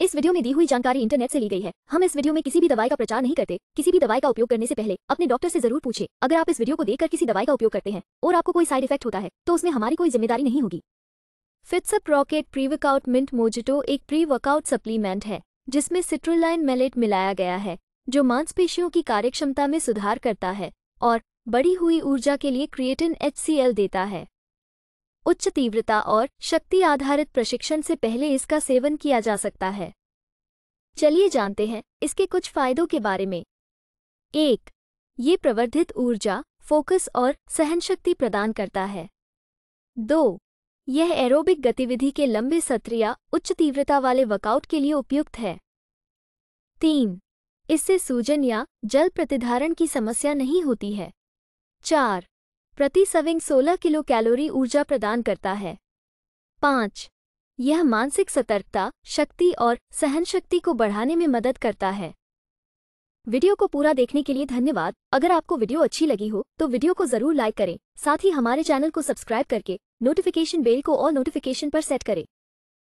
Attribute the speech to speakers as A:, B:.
A: इस वीडियो में दी हुई जानकारी इंटरनेट से ली गई है हम इस वीडियो में किसी भी दवाई का प्रचार नहीं करते किसी भी दवाई का उपयोग करने से पहले अपने डॉक्टर से जरूर पूछे अगर आप इस वीडियो को देखकर किसी दवाई का उपयोग करते हैं और आपको कोई साइड इफेक्ट होता है तो उसमें हमारी कोई जिम्मेदारी नहीं होगी Fitsup rocket pre workout mint mojito एक प्री वर्कआउट सप्लीमेंट है जिसमें सिट्रोलाइन मेलेट मिलाया गया है जो मांसपेशियों की कार्यक्षमता में सुधार करता है और बढ़ी हुई ऊर्जा के लिए क्रिएटिन एच देता है उच्च तीव्रता और शक्ति आधारित प्रशिक्षण से पहले इसका सेवन किया जा सकता है चलिए जानते हैं इसके कुछ फायदों के बारे में एक ये प्रवर्धित ऊर्जा फोकस और सहनशक्ति प्रदान करता है दो यह एरोबिक गतिविधि के लंबे सत्र या उच्च तीव्रता वाले वर्कआउट के लिए उपयुक्त है तीन इससे सूजन या जल प्रतिधारण की समस्या नहीं होती है चार प्रति सविंग 16 किलो कैलोरी ऊर्जा प्रदान करता है पाँच यह मानसिक सतर्कता शक्ति और सहन शक्ति को बढ़ाने में मदद करता है वीडियो को पूरा देखने के लिए धन्यवाद अगर आपको वीडियो अच्छी लगी हो तो वीडियो को जरूर लाइक करें साथ ही हमारे चैनल को सब्सक्राइब करके नोटिफिकेशन बेल को और नोटिफिकेशन पर सेट करें